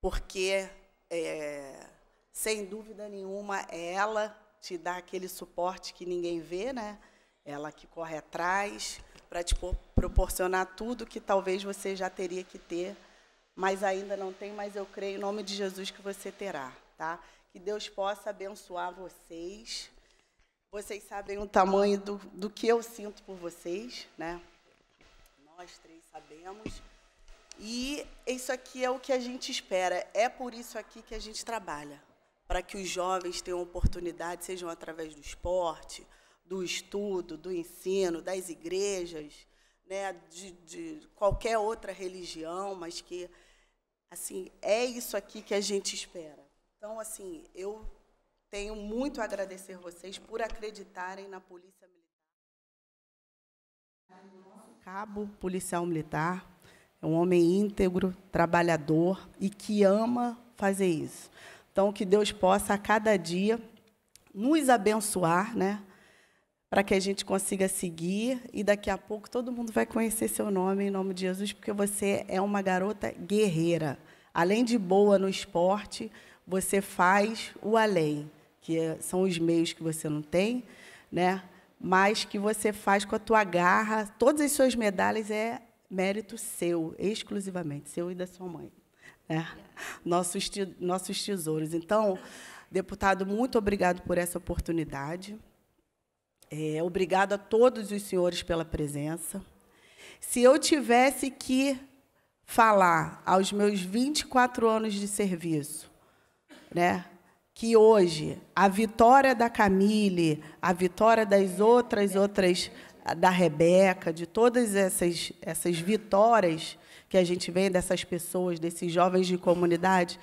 porque, é, sem dúvida nenhuma, ela te dá aquele suporte que ninguém vê, né? Ela que corre atrás para te proporcionar tudo que talvez você já teria que ter, mas ainda não tem, mas eu creio em nome de Jesus que você terá, tá? Que Deus possa abençoar vocês. Vocês sabem o tamanho do, do que eu sinto por vocês, né? Nós três sabemos. E isso aqui é o que a gente espera. É por isso aqui que a gente trabalha. Para que os jovens tenham oportunidade, sejam através do esporte, do estudo, do ensino, das igrejas, né, de, de qualquer outra religião, mas que, assim, é isso aqui que a gente espera. Então, assim, eu tenho muito a agradecer vocês por acreditarem na Polícia Militar. O nosso cabo policial militar é um homem íntegro, trabalhador e que ama fazer isso. Então, que Deus possa a cada dia nos abençoar, né? para que a gente consiga seguir e daqui a pouco todo mundo vai conhecer seu nome em nome de Jesus, porque você é uma garota guerreira. Além de boa no esporte, você faz o além, que é, são os meios que você não tem, né? mas que você faz com a tua garra, todas as suas medalhas é mérito seu, exclusivamente, seu e da sua mãe. Né? Nossos, nossos tesouros. Então, deputado, muito obrigado por essa oportunidade. É, obrigado a todos os senhores pela presença. Se eu tivesse que falar aos meus 24 anos de serviço né? Que hoje a vitória da Camille, a vitória das outras outras da Rebeca, de todas essas essas vitórias que a gente vê dessas pessoas, desses jovens de comunidade,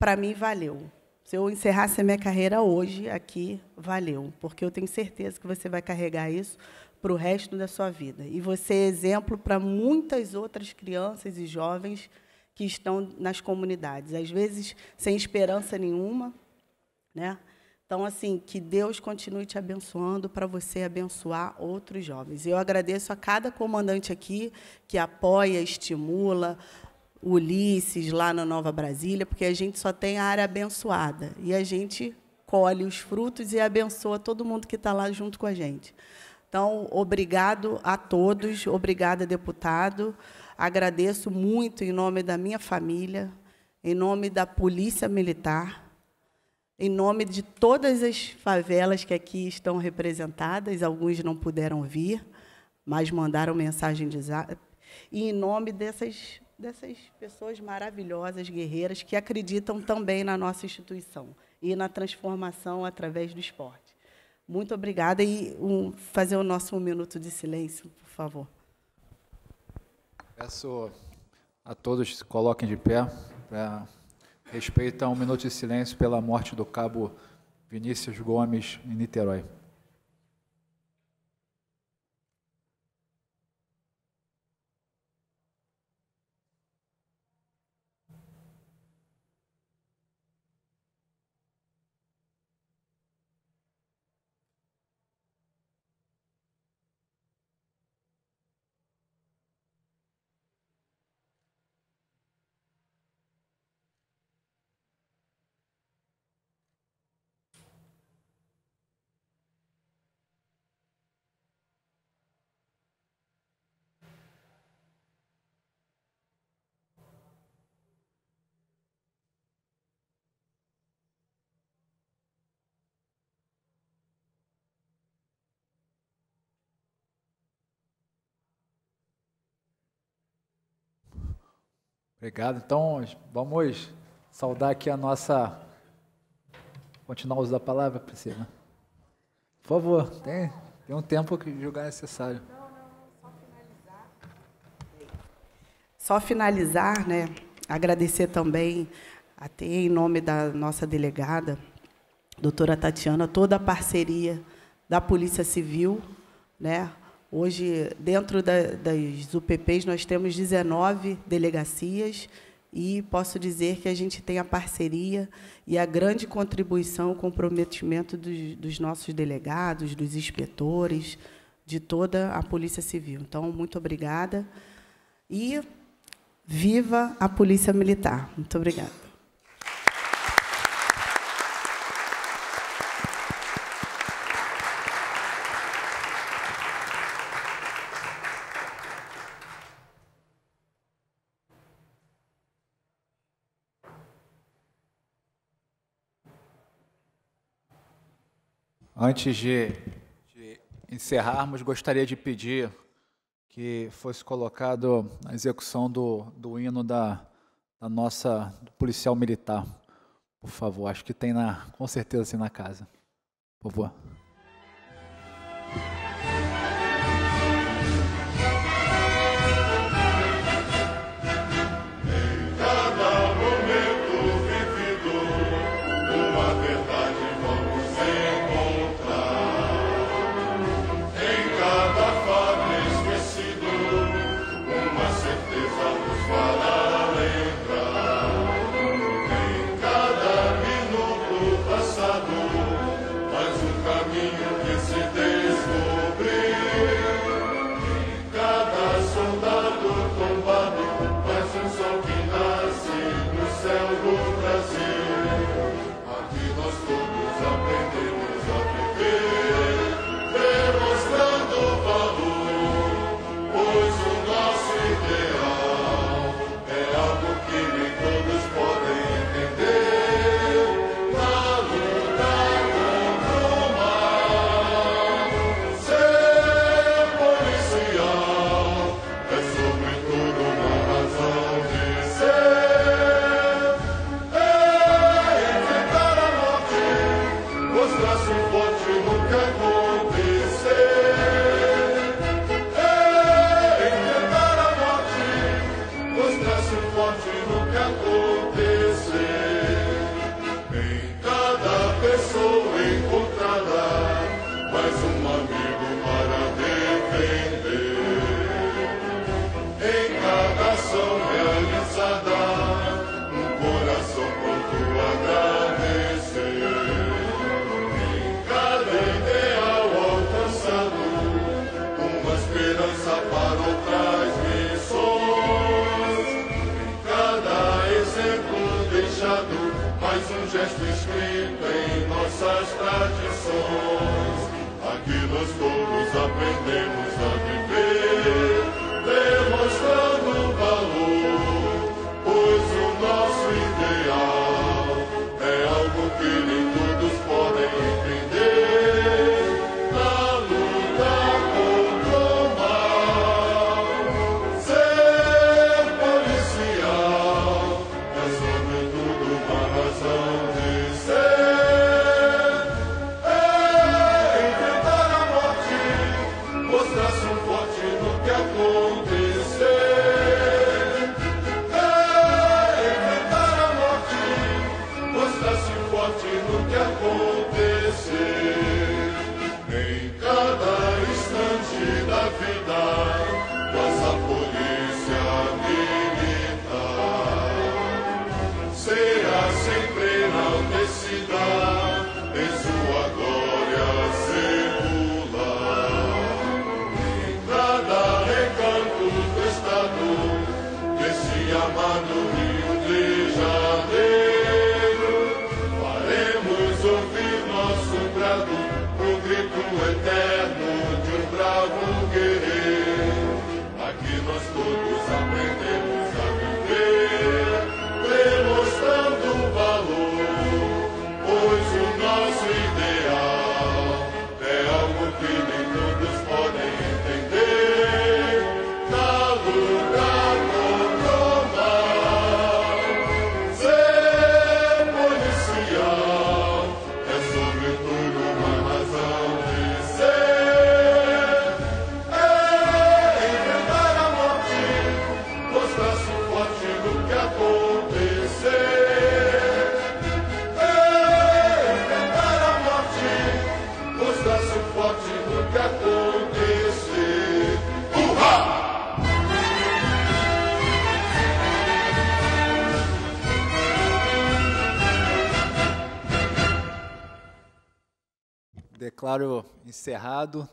para mim valeu. Se eu encerrasse a minha carreira hoje aqui, valeu, porque eu tenho certeza que você vai carregar isso para o resto da sua vida. E você é exemplo para muitas outras crianças e jovens que estão nas comunidades, às vezes sem esperança nenhuma, né? Então, assim, que Deus continue te abençoando para você abençoar outros jovens. Eu agradeço a cada comandante aqui que apoia, estimula, Ulisses lá na Nova Brasília, porque a gente só tem a área abençoada e a gente colhe os frutos e abençoa todo mundo que está lá junto com a gente. Então, obrigado a todos, obrigada, deputado. Agradeço muito em nome da minha família, em nome da Polícia Militar, em nome de todas as favelas que aqui estão representadas. Alguns não puderam vir, mas mandaram mensagem de zap. E em nome dessas, dessas pessoas maravilhosas, guerreiras, que acreditam também na nossa instituição e na transformação através do esporte. Muito obrigada e um, fazer o nosso um minuto de silêncio, por favor. Peço a todos que se coloquem de pé para respeitar um minuto de silêncio pela morte do cabo Vinícius Gomes em Niterói. Obrigado. Então, vamos saudar aqui a nossa. Continuar o uso da palavra, Priscila. Por favor, tem, tem um tempo que julgar é necessário. Não, não, só finalizar. Só finalizar, né? Agradecer também, até em nome da nossa delegada, doutora Tatiana, toda a parceria da Polícia Civil, né? Hoje, dentro da, das UPPs, nós temos 19 delegacias e posso dizer que a gente tem a parceria e a grande contribuição, o comprometimento dos, dos nossos delegados, dos inspetores, de toda a Polícia Civil. Então, muito obrigada. E viva a Polícia Militar. Muito obrigada. Antes de, de, encerrarmos, gostaria de pedir que fosse colocado a execução do, do hino da, da nossa policial militar. Por favor, acho que tem na, com certeza assim na casa. Por favor. encerrado.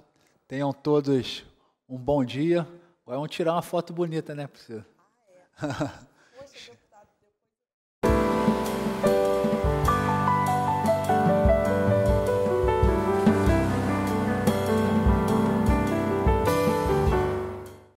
Tenham todos um bom dia. Vamos tirar uma foto bonita, né, Priscila? Ah, é.